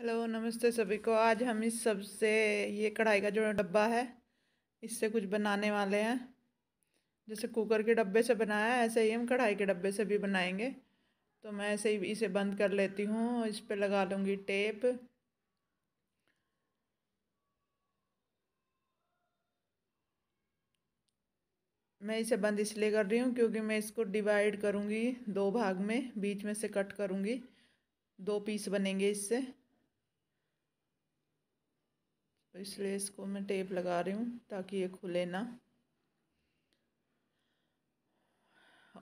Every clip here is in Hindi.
हेलो नमस्ते सभी को आज हम इस सबसे ये कढ़ाई का जो डब्बा है इससे कुछ बनाने वाले हैं जैसे कुकर के डब्बे से बनाया ऐसे ही हम कढ़ाई के डब्बे से भी बनाएंगे तो मैं ऐसे ही इसे बंद कर लेती हूँ इस पर लगा लूँगी टेप मैं इसे बंद इसलिए कर रही हूँ क्योंकि मैं इसको डिवाइड करूँगी दो भाग में बीच में से कट करूँगी दो पीस बनेंगे इससे तो इसलिए इसको मैं टेप लगा रही हूँ ताकि ये खुले ना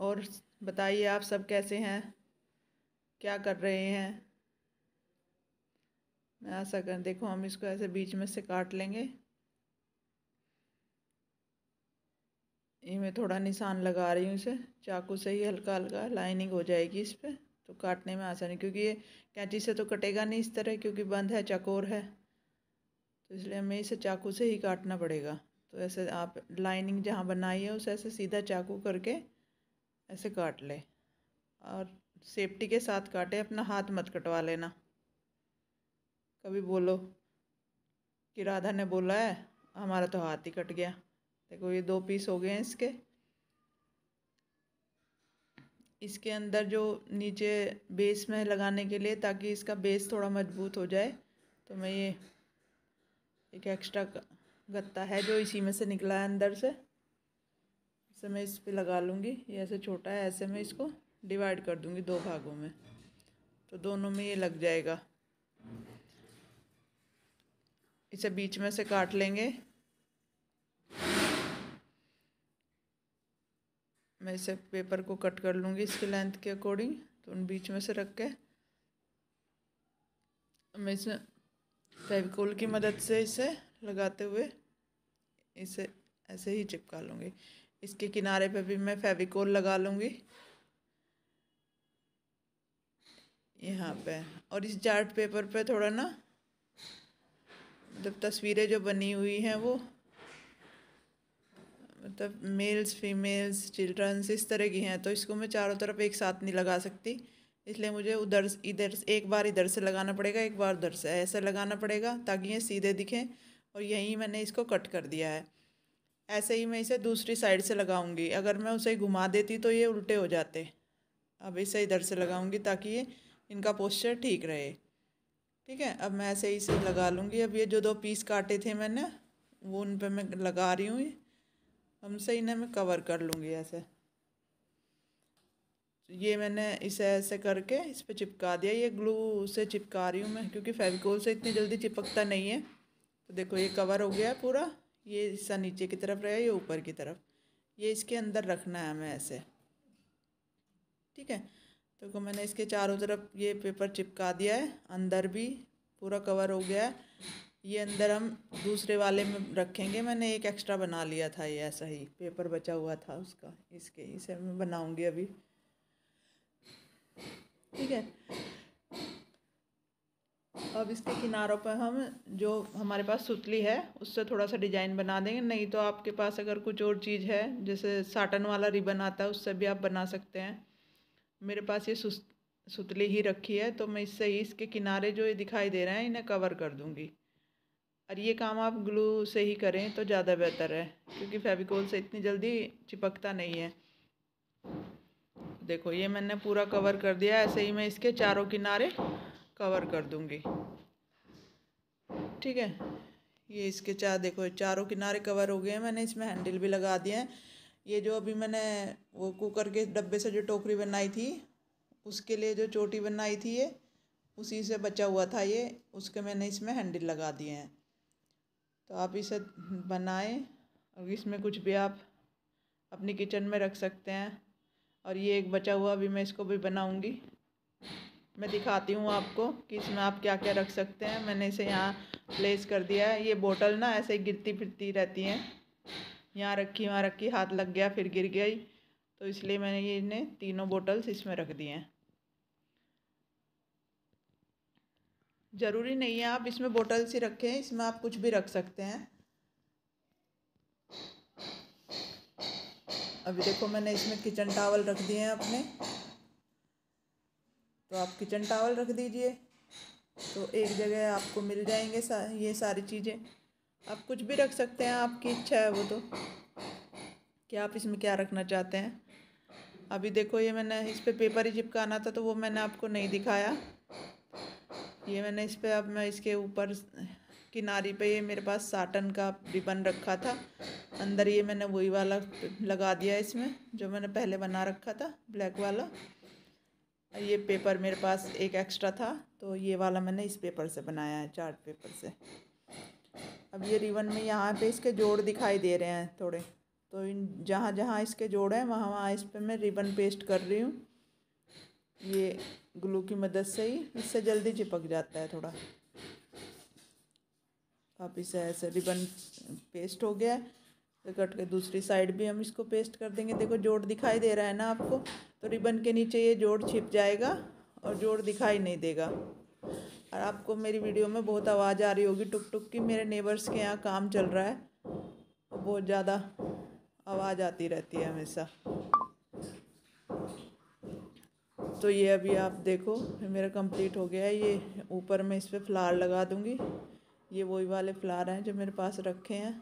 और बताइए आप सब कैसे हैं क्या कर रहे हैं मैं ऐसा कर देखो हम इसको ऐसे बीच में से काट लेंगे ये मैं थोड़ा निशान लगा रही हूँ इसे चाकू से ही हल्का हल्का लाइनिंग हो जाएगी इस पर तो काटने में आसानी क्योंकि ये कैंची से तो कटेगा नहीं इस तरह क्योंकि बंद है चकोर है तो इसलिए हमें इसे चाकू से ही काटना पड़ेगा तो ऐसे आप लाइनिंग जहाँ बनाई है उसे ऐसे सीधा चाकू करके ऐसे काट ले और सेफ्टी के साथ काटे अपना हाथ मत कटवा लेना कभी बोलो कि राधा ने बोला है हमारा तो हाथ ही कट गया देखो ये दो पीस हो गए हैं इसके इसके अंदर जो नीचे बेस में लगाने के लिए ताकि इसका बेस थोड़ा मजबूत हो जाए तो मैं ये एक एक्स्ट्रा गत्ता है जो इसी में से निकला है अंदर से इसे मैं इस पर लगा लूँगी ये ऐसे छोटा है ऐसे मैं इसको डिवाइड कर दूँगी दो भागों में तो दोनों में ये लग जाएगा इसे बीच में से काट लेंगे मैं इसे पेपर को कट कर लूँगी इसकी लेंथ के अकॉर्डिंग तो उन बीच में से रख के मैं इसे फेविकोल की मदद से इसे लगाते हुए इसे ऐसे ही चिपका लूँगी इसके किनारे पे भी मैं फेविकोल लगा लूँगी यहाँ पे और इस चार्ट पेपर पे थोड़ा ना मतलब तस्वीरें जो बनी हुई हैं वो मतलब मेल्स फीमेल्स चिल्ड्रंस इस तरह की हैं तो इसको मैं चारों तरफ एक साथ नहीं लगा सकती इसलिए मुझे उधर इधर एक बार इधर से लगाना पड़ेगा एक बार उधर से ऐसे लगाना पड़ेगा ताकि ये सीधे दिखें और यहीं मैंने इसको कट कर दिया है ऐसे ही मैं इसे दूसरी साइड से लगाऊंगी अगर मैं उसे घुमा देती तो ये उल्टे हो जाते अब इसे इधर से लगाऊंगी ताकि ये इनका पोस्चर ठीक रहे ठीक है अब मैं ऐसे ही इसे लगा लूँगी अब ये जो दो पीस काटे थे मैंने वो उन पर मैं लगा रही हूँ हमसे इन्हें मैं कवर कर लूँगी ऐसे ये मैंने इसे ऐसे करके इस पर चिपका दिया ये ग्लू से चिपका रही हूँ मैं क्योंकि फेविकोल से इतनी जल्दी चिपकता नहीं है तो देखो ये कवर हो गया है पूरा ये हिस्सा नीचे की तरफ रहे ये ऊपर की तरफ ये इसके अंदर रखना है हमें ऐसे ठीक है तो मैंने इसके चारों तरफ ये पेपर चिपका दिया है अंदर भी पूरा कवर हो गया है ये अंदर हम दूसरे वाले में रखेंगे मैंने एक एक्स्ट्रा बना लिया था ये ऐसा ही पेपर बचा हुआ था उसका इसके इसे मैं बनाऊँगी अभी ठीक है अब इसके किनारों पर हम जो हमारे पास सुतली है उससे थोड़ा सा डिजाइन बना देंगे नहीं तो आपके पास अगर कुछ और चीज़ है जैसे साटन वाला रिबन आता है उससे भी आप बना सकते हैं मेरे पास ये सुतली ही रखी है तो मैं इससे ही इसके किनारे जो ये दिखाई दे रहे हैं इन्हें कवर कर दूँगी और ये काम आप ग्लू से ही करें तो ज़्यादा बेहतर है क्योंकि फेविकोल से इतनी जल्दी चिपकता नहीं है देखो ये मैंने पूरा कवर कर दिया ऐसे ही मैं इसके चारों किनारे कवर कर दूंगी ठीक है ये इसके चार देखो चारों किनारे कवर हो गए हैं मैंने इसमें हैंडल भी लगा दिए हैं ये जो अभी मैंने वो कुकर के डब्बे से जो टोकरी बनाई थी उसके लिए जो चोटी बनाई थी ये उसी से बचा हुआ था ये उसके मैंने इसमें हैंडल लगा दिए हैं तो आप इसे बनाएं और इसमें कुछ भी आप अपनी किचन में रख सकते हैं और ये एक बचा हुआ भी मैं इसको भी बनाऊंगी मैं दिखाती हूँ आपको कि इसमें आप क्या क्या रख सकते हैं मैंने इसे यहाँ प्लेस कर दिया है ये बोतल ना ऐसे गिरती फिरती रहती हैं यहाँ रखी वहाँ रखी हाथ लग गया फिर गिर गई तो इसलिए मैंने ये इन्हें तीनों बोटल्स इसमें रख दिए हैं ज़रूरी नहीं है आप इसमें बोटल्स ही रखें इसमें आप कुछ भी रख सकते हैं अभी देखो मैंने इसमें किचन टावल रख दिए हैं अपने तो आप किचन टावल रख दीजिए तो एक जगह आपको मिल जाएंगे सा, ये सारी चीज़ें आप कुछ भी रख सकते हैं आपकी इच्छा है वो तो कि आप इसमें क्या रखना चाहते हैं अभी देखो ये मैंने इस पर पे पेपर ही चिपकाना था तो वो मैंने आपको नहीं दिखाया ये मैंने इस पर अब मैं इसके ऊपर किनारी पे ये मेरे पास साटन का रिबन रखा था अंदर ये मैंने वही वाला लगा दिया इसमें जो मैंने पहले बना रखा था ब्लैक वाला ये पेपर मेरे पास एक एक्स्ट्रा था तो ये वाला मैंने इस पेपर से बनाया है चार्ट पेपर से अब ये रिबन में यहाँ पे इसके जोड़ दिखाई दे रहे हैं थोड़े तो इन जहाँ जहाँ इसके जोड़ हैं वहाँ वहाँ इस पर मैं रिबन पेस्ट कर रही हूँ ये ग्लू की मदद से ही इससे जल्दी चिपक जाता है थोड़ा आप इसे ऐसे रिबन पेस्ट हो गया है तो कट के दूसरी साइड भी हम इसको पेस्ट कर देंगे देखो जोड़ दिखाई दे रहा है ना आपको तो रिबन के नीचे ये जोड़ छिप जाएगा और जोड़ दिखाई नहीं देगा और आपको मेरी वीडियो में बहुत आवाज़ आ रही होगी टुक टुक की मेरे नेबर्स के यहाँ काम चल रहा है तो बहुत ज़्यादा आवाज़ आती रहती है हमेशा तो ये अभी आप देखो मेरा कंप्लीट हो गया है ये ऊपर मैं इस पर फ्लार लगा दूँगी ये वही वाले फ्लार हैं जो मेरे पास रखे हैं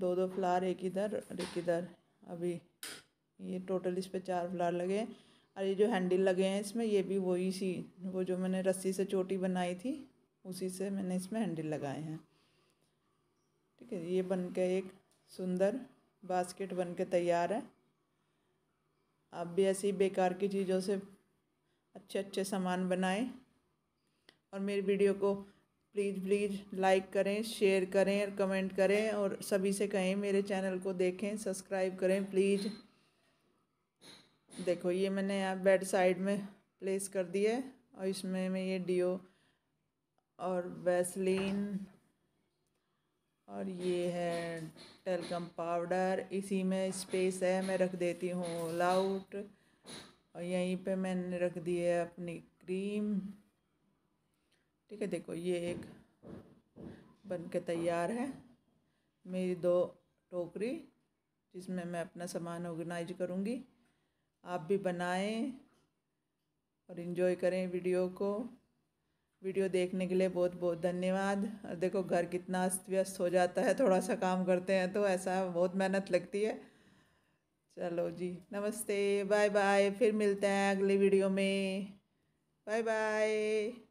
दो दो फ्लार एक इधर और एक इधर अभी ये टोटल इस पर चार फ्लार लगे हैं और ये जो हैंडल लगे हैं इसमें ये भी वही सी वो जो मैंने रस्सी से चोटी बनाई थी उसी से मैंने इसमें हैंडल लगाए हैं ठीक है ये बन के एक सुंदर बास्केट बन के तैयार है आप भी ऐसी बेकार की चीज़ों से अच्छे अच्छे सामान बनाएं और मेरी वीडियो को प्लीज़ प्लीज़ लाइक करें शेयर करें और कमेंट करें और सभी से कहें मेरे चैनल को देखें सब्सक्राइब करें प्लीज़ देखो ये मैंने यहाँ बेड साइड में प्लेस कर दिया और इसमें मैं ये डिओ और वैसलीन और ये है टेलकम पाउडर इसी में स्पेस है मैं रख देती हूँ ऑल आउट और यहीं पे मैंने रख दी है अपनी क्रीम ठीक है देखो ये एक बन के तैयार है मेरी दो टोकरी जिसमें मैं अपना सामान ऑर्गेनाइज करूँगी आप भी बनाएं और इन्जॉय करें वीडियो को वीडियो देखने के लिए बहुत बहुत धन्यवाद और देखो घर कितना अस्त व्यस्त हो जाता है थोड़ा सा काम करते हैं तो ऐसा बहुत मेहनत लगती है चलो जी नमस्ते बाय बाय फिर मिलते हैं अगले वीडियो में बाय बाय